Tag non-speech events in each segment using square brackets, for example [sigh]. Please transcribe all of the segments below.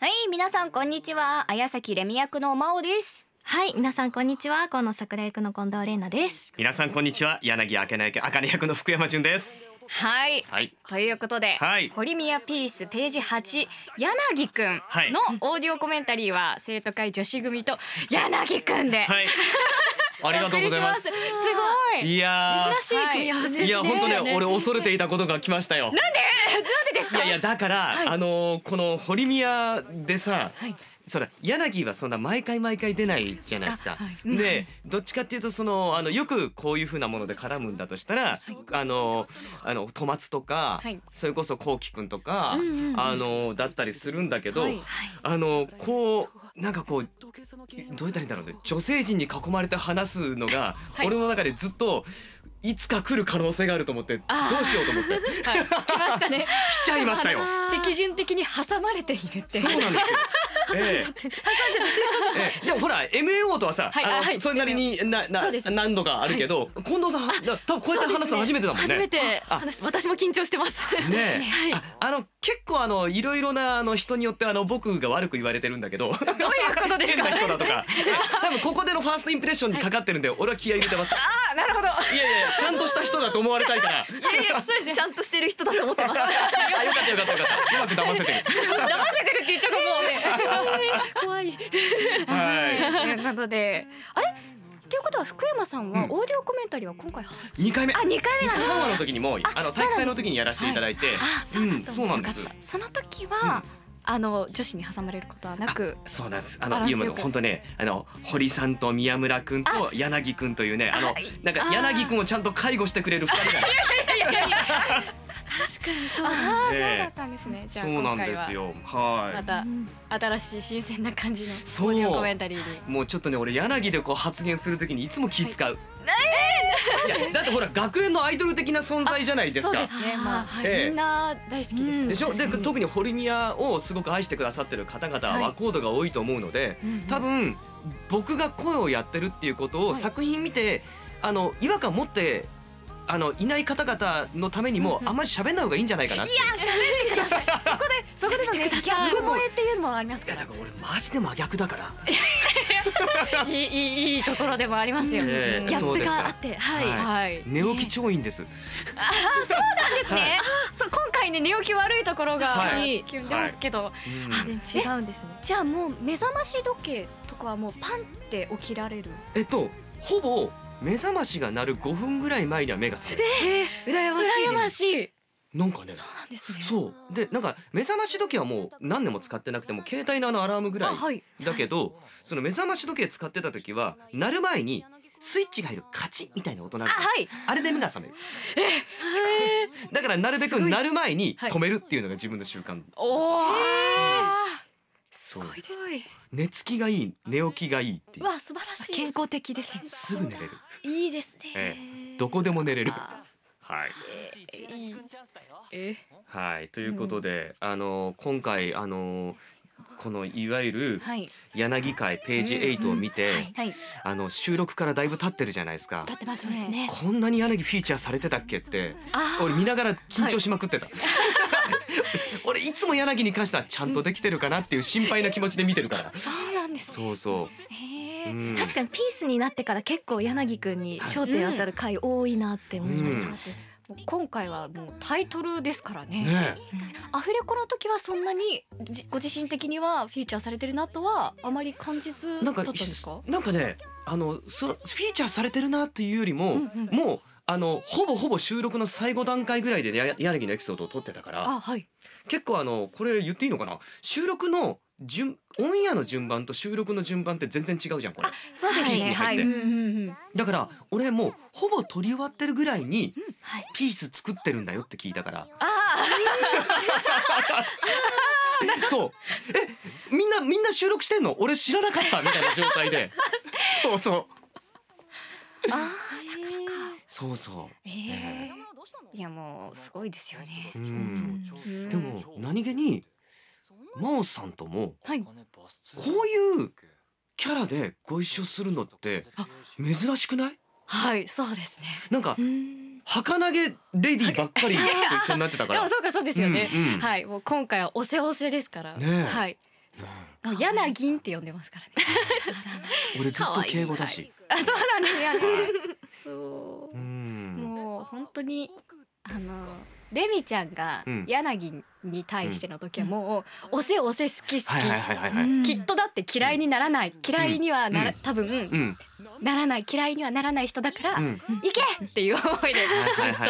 はい皆さんこんにちは綾崎レミ役の真央ですはい皆さんこんにちは河野桜役の近藤玲奈です皆さんこんにちは柳明奈役茜役の福山潤ですはい、はい、ということで、はい、堀宮ピースページ8柳くんのオーディオコメンタリーは生徒会女子組と柳くんで、はい、[laughs] ありがとうございます。すごい。いや珍しい組み合わせ、いや本当ね、[laughs] 俺恐れていたことが来ましたよ。なんで？なんでですか？いやいやだから、あのこの堀宮でさ。はいそれ柳はそんな毎回毎回出ないじゃないですか。はい、でどっちかっていうとそのあのよくこういうふうなもので絡むんだとしたら、あのあの戸松とか、はい、それこそこうきくんとか、あのだったりするんだけど、あのこうなんかこうどう言ったらいいんだろうね女性陣に囲まれて話すのが、はい、俺の中でずっといつか来る可能性があると思ってどうしようと思って、はい、来ましたね [laughs] 来ちゃいましたよ席順的に挟まれているってそうなんですよ挟んじゃって、挟んじゃでもほら MAO とはさ、はい、それなりになな何度かあるけど、近藤さん多分こうやって話すの初めてだもんね初めて話私も緊張してますねはい、あの結構あのいろいろなあの人によってあの僕が悪く言われてるんだけどどういうことですか変な人だとか [laughs] 多分ここでのファーストインプレッションにかかってるんで俺は気合入れてますあなるほどいやいやちゃんとした人だと思われたいからいやいやそうですねちゃんとしてる人だと思ってます [laughs] あよかったよかったよかったうまく騙せてる騙せてるって言っちゃうかもうねはい。ということで、あれ。ということは福山さんはオーディオコメンタリーは今回二、回目。あ、二回目なんです。三話の時にもあの体育祭の時にやらせていただいて、そうなんです。その時は。あの女子に挟まれることはなく、そうなんです。あのユーモ本当ね、あの堀さんと宮村君と柳君というね、あのなんか柳君をちゃんと介護してくれる二人が。[laughs] 確かにそうそうだったんですね。じゃあそうなんですよ。はい。また新しい新鮮な感じのそういうコメンタリーに。もうちょっとね俺柳でこう発言するときにいつも気使う。はいえいやだってほら学園のアイドル的な存在じゃないですか。そうですね。まあ、えみんな大好きです、ね。でしょ。で特に堀宮をすごく愛してくださってる方々は和コードが多いと思うので、はい多分僕が声をやってるっていうことを作品見て、はい、あの違和感持ってあのいない方々のためにもあんまり喋んない方がいいんじゃないかないや喋ってくださいそこでそこでのねギャグ萌えっていうのもありますからいやだから俺マジで真逆だから [laughs] いいいいいいところでもありますよ、ギャップがあってはい、はい、寝起き超いいんです、あそうなんですね、そう今回ね寝起き悪いところがはい、でますけど、はい、違うんですねじゃあもう目覚まし時計とかはもうパンって起きられるえっとほぼ目覚ましが鳴る5分ぐらい前には目が覚める、えー、羨ましい羨ましいなんかねそうなんですねそうでなんか目覚まし時計はもう何年も使ってなくても携帯のあのアラームぐらいだけど、はい、その目覚まし時計使ってた時は鳴る前にスイッチが入る勝ちみたいな音なるあ,、はい、あれで目が覚めるえー、だからなるべく鳴る前に止めるっていうのが自分の習慣おお、えーすごいです寝つきがいい寝起きがいいっていうわ素晴らしい健康的ですねすぐ寝れるいいですね、ええ、どこでも寝れるはい、えはいということで、うん、あの今回あのこのいわゆる柳会ページ8を見て、あの収録からだいぶ経ってるじゃないですか。経ってますね。こんなに柳フィーチャーされてたっけって、俺見ながら緊張しまくってた。は [laughs] い俺いつも柳に関してはちゃんとできてるかなっていう心配な気持ちで見てるから。そうなんです、ね、そうそう。うえ。確かにピースになってから結構柳くんに焦点当たる回多いなって思いました。今回はもうタイトルですからね、ね、アフレコの時はそんなにご自身的にはフィーチャーされてるなとはあまり感じずだったんですかなんかねあのそフィーチャーされてるなというよりも、うんうん、もうあのほぼほぼ収録の最後段階ぐらいで柳のエピソードを撮ってたから、はい、結構あのこれ言っていいのかな収録の順オンエアの順番と収録の順番って全然違うじゃんこれそうですねピースに入って、はいだから俺もうほぼ撮り終わってるぐらいにピース作ってるんだよって聞いたから、[laughs] そうえみんなみんな収録してんの俺知らなかったみたいな状態で [laughs] そうそうああそうそう、ええーいやもうすごいですよね。でも何気に真央さんとも、はい、こういうキャラでご一緒するのって珍しくないはいそうですねなんか儚げレディばっかり一緒になってたからでもそうかそうですよね、うんうん、はいもう今回はおせおせですから、ね、はいもうヤナギンって呼んでますからね [laughs] 俺ずっと敬語だしあそうなんですよね、はい、そう、うん当にあのレミちゃんが柳に対しての時はもう、おせおせ好き好き、きっとだって嫌いにならない嫌いにはなら、多分、ならない嫌いにはならない人だから、ういけっていう思いでずっ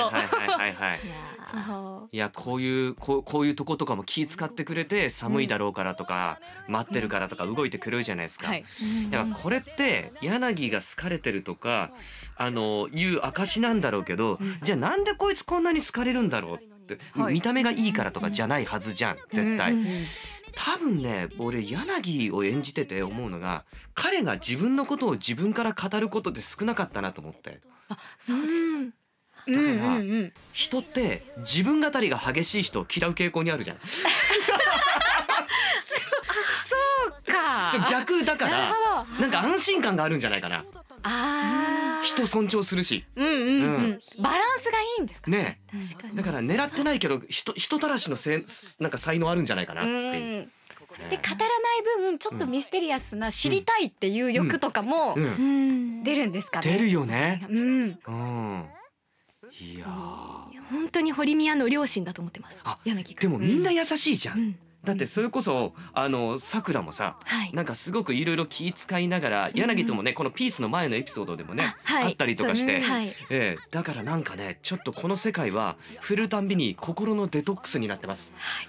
と。いやこういうこういうとことかも気使ってくれて寒いだろうからとか、うん、待ってるからとか動いてくれるじゃないですか。はい、だからこれって柳が好かれてるとかあのいう証なんだろうけど、うん、じゃあなんでこいつこんなに好かれるんだろうって、はい、見た目がいいからとかじゃないはずじゃん絶対。多分ね俺柳を演じてて思うのが彼が自分のことを自分から語ることって少なかったなと思って。あそうです、うんだうんうんうん、人って自分語りが激しい人を嫌う傾向にあるじゃん。[laughs] そうか。逆だから、なんか安心感があるんじゃないかな。ああ。人尊重するし、うんうんうん、うん、バランスがいいんですかね。確かに。だから狙ってないけど人人たらしのせなんか才能あるんじゃないかなっていう。うで語らない分ちょっとミステリアスな、知りたいっていう欲とかも、うん、出るんですかね。出るよね。うん。うんいや本当に堀宮の両親だと思ってますあ柳でもみんな優しいじゃん、うんだってそれこそあの桜もさ、はい、なんかすごくいろいろ気遣いながら柳ともね、この「ピースの前のエピソードでもね、あったりとかして、はいえー、だからなんかねちょっとこの世界は振るたんびに心のデトックスになってます。は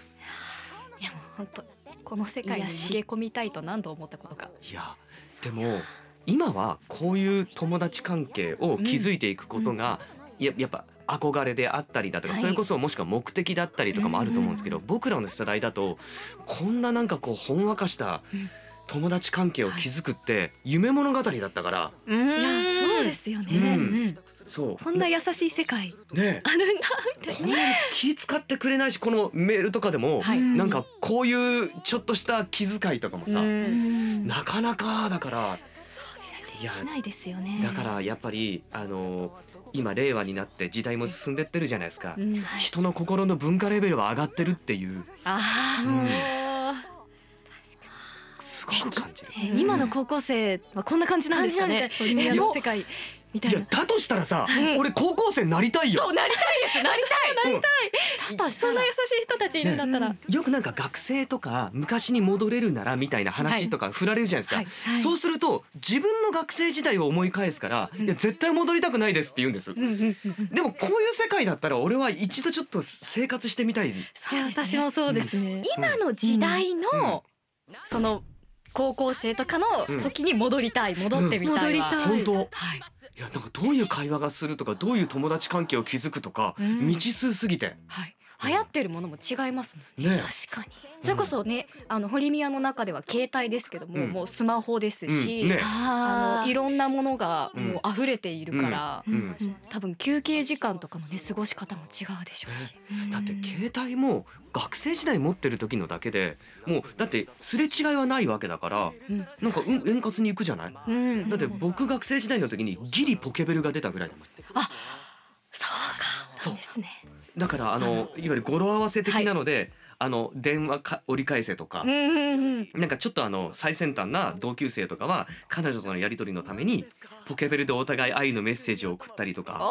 い、いやもう本当この世界に逃げ込みたいと何度思ったことか。いやでも今はこういう友達関係を築いていくことがやっぱ憧れであったりだとか、はい、それこそもしくは目的だったりとかもあると思うんですけど、うんうん、僕らの世代だとこんななんかこうほんわかした友達関係を築くって夢物語だったから。いやそうですよね、うんうん、そうこんな優しい世界ねあるんだみたいな、気使ってくれないしこのメールとかでも、はい、なんかこういうちょっとした気遣いとかもさなかなかだから。できないですよねだからやっぱりあの今令和になって時代も進んでってるじゃないですか、うん、人の心の文化レベルは上がってるっていう。ああ、うん、すごく感じる、えー、今の高校生はこんな感じなんですかね。ね世界みたいないやだとしたらさ、はい、俺高校生なりたいよそうなりたいですなりたいなりたい、うん、そんな優しい人たちいるんだったら、ね、よくなんか学生とか昔に戻れるならみたいな話とか振られるじゃないですか、はいはい、そうすると自分の学生時代を思い返すから、いや絶対戻りたくないですって言うんです、でもこういう世界だったら俺は一度ちょっと生活してみたいいや私もそうですね、今の時代の、その高校生とかの時に戻りたい、戻ってみたいは、うん、戻りたい本当、はい、いやなんかどういう会話がするとかどういう友達関係を築くとか、未知数すぎて、はい、流行ってるものも違いますもんね。ね確かに。それこそね、あのフリミアの中では携帯ですけども、うん、もうスマホですし、うんね、あのいろんなものがもう溢れているから、うん、多分休憩時間とかのね過ごし方も違うでしょうし。だって携帯も学生時代持ってる時のだけでもうだってすれ違いはないわけだから、うん、なんか、うん、円滑にいくじゃない、うん、だって僕学生時代の時にギリポケベルが出たぐらいだもんあそうかそうですねだからあのいわゆる語呂合わせ的なので、はい、あの電話か折り返せとか、なんかちょっとあの最先端な同級生とかは彼女とのやり取りのためにポケベルでお互い愛のメッセージを送ったりとか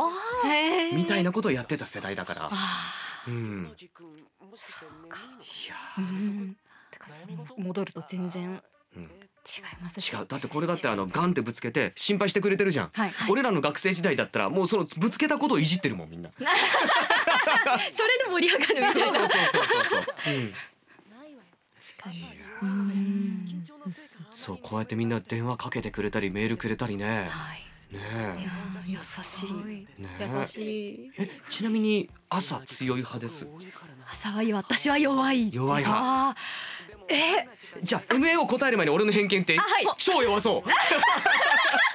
みたいなことをやってた世代だから。うん、そうかいや、うん、だから戻ると全然うん、違います、違うだってこれだってあのガンってぶつけて心配してくれてるじゃん、はい俺らの学生時代だったらもうそのぶつけたことをいじってるもんみんな [laughs] それで盛り上がるみたいなそうそうそうそうそう、うんそうこうやってみんな電話かけてくれたりメールくれたりね、はい、ね優しい、優しいえちなみに朝強い派です朝は私は弱い弱い派えじゃあ m を答える前に俺の偏見って超弱そう [laughs]